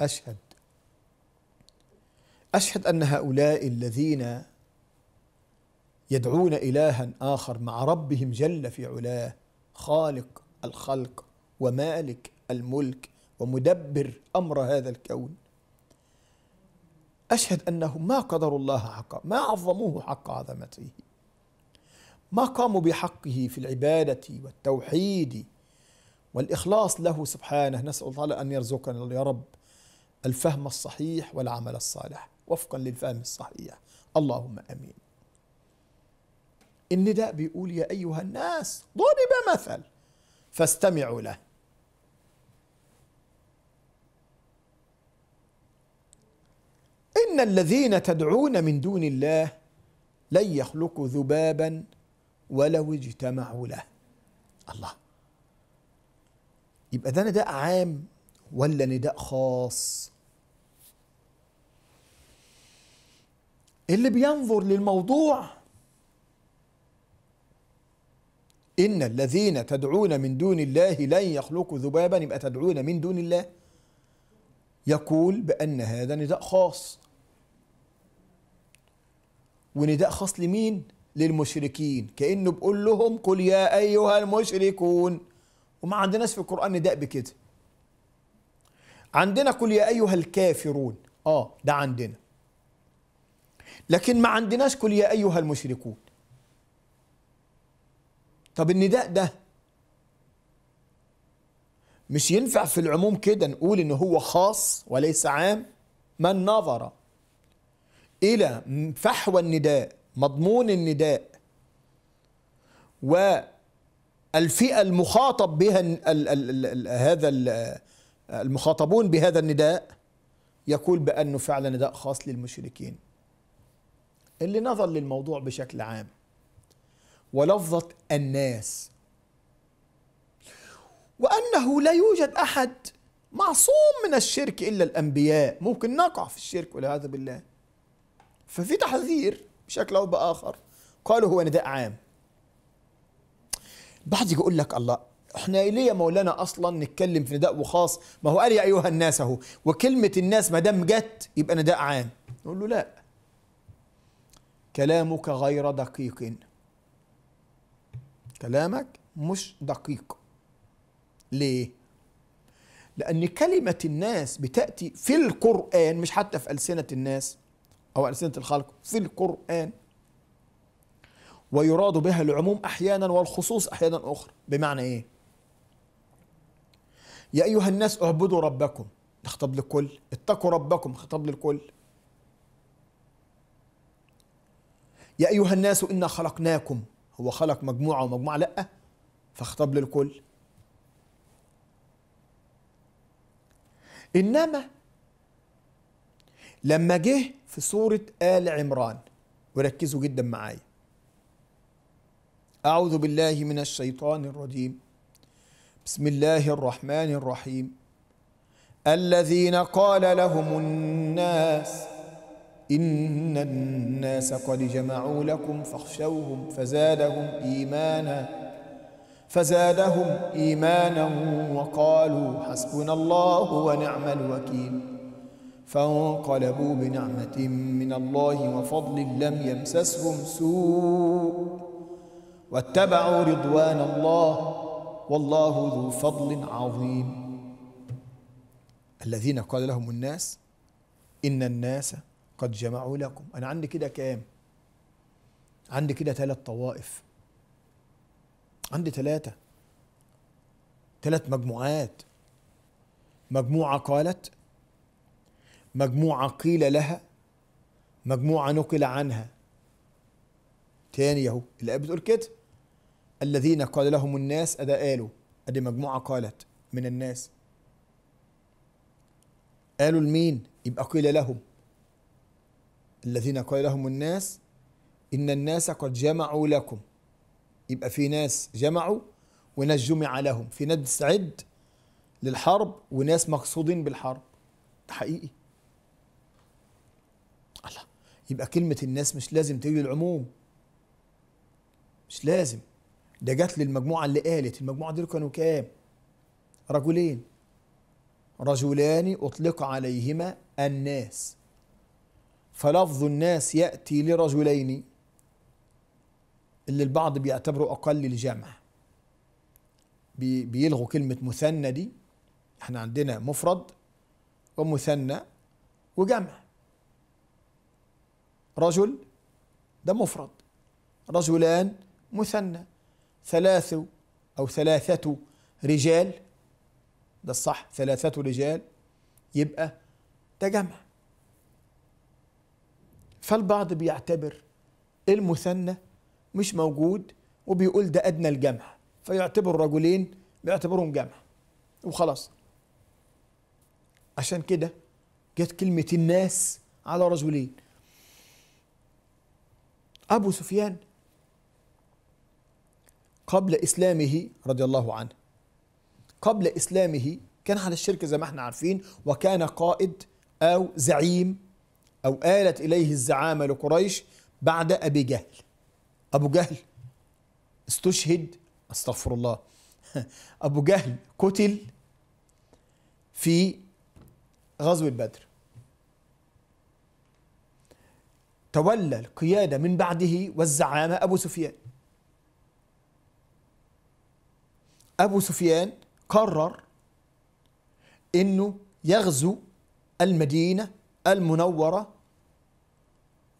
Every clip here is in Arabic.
أشهد أشهد أن هؤلاء الذين يدعون إلها آخر مع ربهم جل في علاه خالق الخلق ومالك الملك ومدبر أمر هذا الكون أشهد أنهم ما قدروا الله حقا ما عظموه حق عظمته ما قاموا بحقه في العبادة والتوحيد والإخلاص له سبحانه نسأل الله أن يرزقنا يا رب الفهم الصحيح والعمل الصالح وفقا للفهم الصحيح اللهم امين النداء بيقول يا ايها الناس ضرب مثل فاستمعوا له ان الذين تدعون من دون الله لن يخلقوا ذبابا ولو اجتمعوا له الله يبقى ده نداء عام ولا نداء خاص اللي بينظر للموضوع إن الذين تدعون من دون الله لن يخلقوا ذبابا يبقى تدعون من دون الله يقول بأن هذا نداء خاص ونداء خاص لمين؟ للمشركين كأنه بيقول لهم قل يا أيها المشركون وما عندناش في القرآن نداء بكده عندنا قل يا أيها الكافرون آه ده عندنا لكن ما عندناش كل يا أيها المشركون طب النداء ده مش ينفع في العموم كده نقول ان هو خاص وليس عام من نظر الى فحوى النداء مضمون النداء والفئه المخاطب بها هذا المخاطبون بهذا النداء يقول بانه فعلا نداء خاص للمشركين اللي نظر للموضوع بشكل عام ولفظة الناس وأنه لا يوجد أحد معصوم من الشرك إلا الأنبياء ممكن نقع في الشرك والعياذ بالله ففي تحذير بشكل أو بآخر قالوا هو نداء عام بعد يقول لك الله احنا ليه يا مولانا اصلا نتكلم في نداء وخاص ما هو قال يا ايها الناس اهو وكلمه الناس ما دام جت يبقى نداء عام نقول له لا كلامك غير دقيق كلامك مش دقيق ليه لان كلمه الناس بتاتي في القران مش حتى في السنه الناس او السنه الخلق في القران ويراد بها العموم احيانا والخصوص احيانا اخرى بمعنى ايه يا ايها الناس اعبدوا ربكم خطاب للكل اتقوا ربكم خطاب للكل يا أيها الناس إنا خلقناكم هو خلق مجموعة ومجموعة لأ فاخطب للكل إنما لما جه في سورة آل عمران وركزوا جدا معايا أعوذ بالله من الشيطان الرجيم بسم الله الرحمن الرحيم الذين قال لهم الناس إن الناس قد جمعوا لكم فاخشوهم فزادهم إيمانا فزادهم إيمانا وقالوا حسبنا الله ونعم الوكيل فانقلبوا بنعمة من الله وفضل لم يمسسهم سوء واتبعوا رضوان الله والله ذو فضل عظيم الذين قال لهم الناس إن الناس قد جمعوا لكم أنا عندي كده كام عندي كده ثلاث طوائف عندي ثلاثة ثلاث مجموعات مجموعة قالت مجموعة قيل لها مجموعة نقل عنها تاني اهو الآية بتقول كده الذين قال لهم الناس أدا قالوا أدي مجموعة قالت من الناس قالوا لمين يبقى قيل لهم الذين قال لهم الناس إن الناس قد جمعوا لكم يبقى في ناس جمعوا وناس جمع لهم في ناس تستعد للحرب وناس مقصودين بالحرب ده حقيقي الله يبقى كلمة الناس مش لازم تيجي للعموم مش لازم ده جات للمجموعة اللي قالت المجموعة دول كانوا كام رجلين رجلان أطلق عليهما الناس فلفظ الناس يأتي لرجلين اللي البعض بيعتبره أقل الجمع بيلغوا كلمة مثنى دي احنا عندنا مفرد ومثنى وجمع رجل ده مفرد رجلان مثنى ثلاث أو ثلاثة رجال ده الصح ثلاثة رجال يبقى ده جمع فالبعض بيعتبر المثنى مش موجود وبيقول ده أدنى الجمع فيعتبر رجلين بيعتبرهم جمع وخلاص عشان كده جت كلمة الناس على رجلين أبو سفيان قبل إسلامه رضي الله عنه قبل إسلامه كان على الشرك زي ما احنا عارفين وكان قائد أو زعيم أو آلت إليه الزعامة لقريش بعد أبي جهل أبو جهل استشهد استغفر الله أبو جهل قتل في غزوة بدر تولى القيادة من بعده والزعامة أبو سفيان أبو سفيان قرر أنه يغزو المدينة المنورة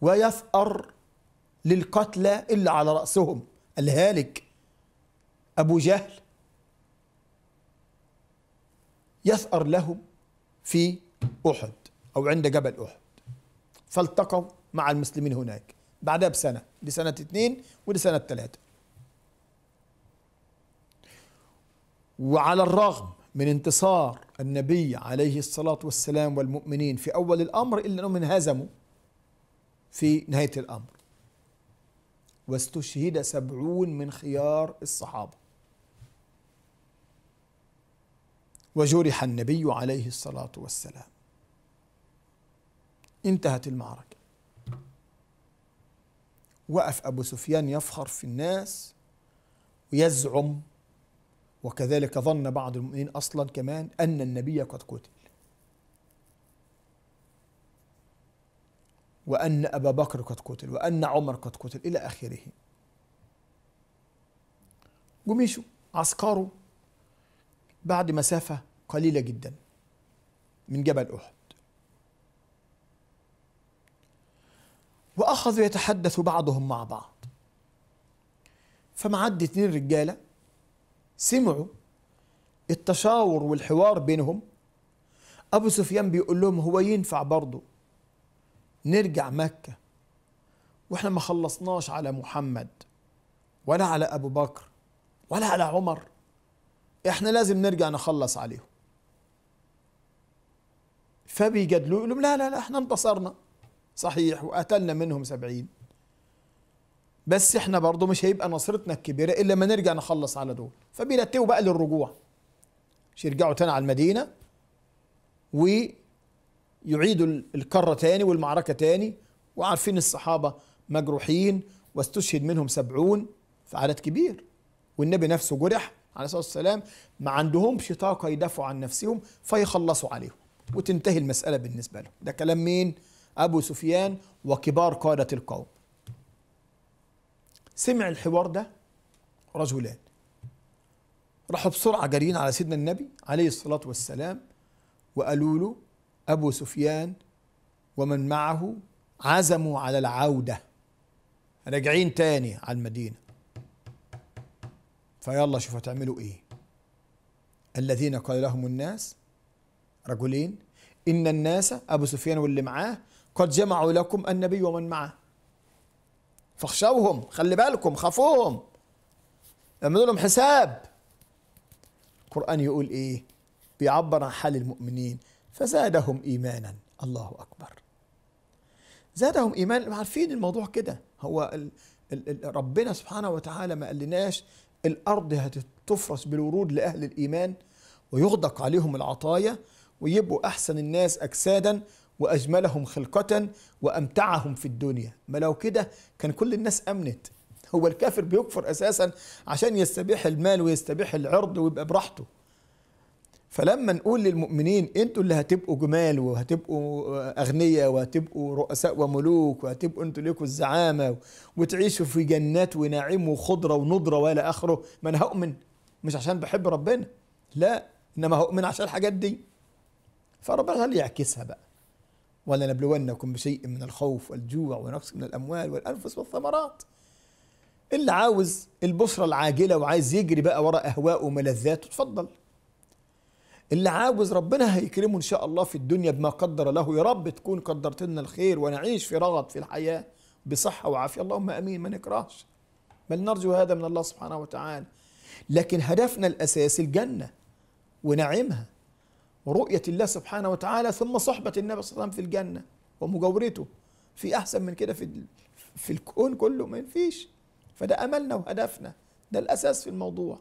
ويثأر للقتلى إلا على رأسهم الهالك أبو جهل يثأر لهم في أحد أو عند جبل أحد فالتقوا مع المسلمين هناك بعدها بسنة لسنة اثنين ولسنة ثلاثة وعلى الرغم من انتصار النبي عليه الصلاة والسلام والمؤمنين في أول الأمر إلا أنهم انهزموا في نهاية الأمر واستشهد سبعون من خيار الصحابة وجرح النبي عليه الصلاة والسلام انتهت المعركة وقف أبو سفيان يفخر في الناس ويزعم وكذلك ظن بعض المؤمنين أصلا كمان أن النبي قد قتل وأن أبا بكر قد قتل وأن عمر قد قتل إلى آخره جميشوا عسكروا بعد مسافة قليلة جدا من جبل أحد وأخذوا يتحدثوا بعضهم مع بعض فمعدي اتنين رجالة سمعوا التشاور والحوار بينهم أبو سفيان بيقول لهم هو ينفع برضه نرجع مكة وإحنا ما خلصناش على محمد ولا على أبو بكر ولا على عمر إحنا لازم نرجع نخلص عليهم فبيجادلوا يقول لهم لا لا لا إحنا انتصرنا صحيح وقتلنا منهم سبعين بس احنا برضه مش هيبقى نصرتنا الكبيره الا لما نرجع نخلص على دول فبيلتقوا بقى للرجوع مش يرجعوا تاني على المدينه ويعيدوا الكره تاني والمعركه تاني وعارفين الصحابه مجروحين واستشهد منهم سبعون في عدد كبير والنبي نفسه جرح عليه الصلاه والسلام ما عندهمش طاقه يدافعوا عن نفسهم فيخلصوا عليهم وتنتهي المساله بالنسبه لهم ده كلام مين ابو سفيان وكبار قاده القوم سمع الحوار ده رجلان راحوا بسرعة جارين على سيدنا النبي عليه الصلاة والسلام وقالوا له أبو سفيان ومن معه عزموا على العودة راجعين تاني على المدينة فيلا شوفوا هتعملوا ايه الذين قال لهم الناس رجلين إن الناس أبو سفيان واللي معاه قد جمعوا لكم النبي ومن معه فاخشوهم خلي بالكم خافوهم اعملوا لهم حساب القرآن يقول إيه بيعبر عن حال المؤمنين فزادهم إيمانا الله أكبر زادهم إيمانا عارفين الموضوع كده هو ال ال ربنا سبحانه وتعالى ما قالناش الأرض هتفرس بالورود لأهل الإيمان ويغدق عليهم العطايا ويبقوا أحسن الناس أجسادا واجملهم خلقه وامتعهم في الدنيا ما لو كده كان كل الناس امنت هو الكافر بيكفر اساسا عشان يستبيح المال ويستبيح العرض ويبقى براحته فلما نقول للمؤمنين انتوا اللي هتبقوا جمال وهتبقوا اغنياء وهتبقوا رؤساء وملوك وهتبقوا انتوا ليكوا الزعامه وتعيشوا في جنات ونعيم وخضره ونضره والى اخره ما انا هؤمن مش عشان بحب ربنا لا انما هؤمن عشان الحاجات دي فربنا يعكسها بقى ولنبلونكم بشيء من الخوف والجوع ونقص من الأموال والأنفس والثمرات اللي عاوز البصرة العاجلة وعايز يجري بقى ورا أهواءه وملذاته اتفضل اللي عاوز ربنا هيكرمه إن شاء الله في الدنيا بما قدر له يا رب تكون قدرت لنا الخير ونعيش في رغد في الحياة بصحة وعافية اللهم أمين ما نكرهش بل نرجو هذا من الله سبحانه وتعالى لكن هدفنا الأساسي الجنة ونعيمها ورؤية الله سبحانه وتعالى ثم صحبة النبي صلى الله عليه وسلم في الجنة ومجاورته في أحسن من كده في في الكون كله ما فيش فده أملنا وهدفنا ده الأساس في الموضوع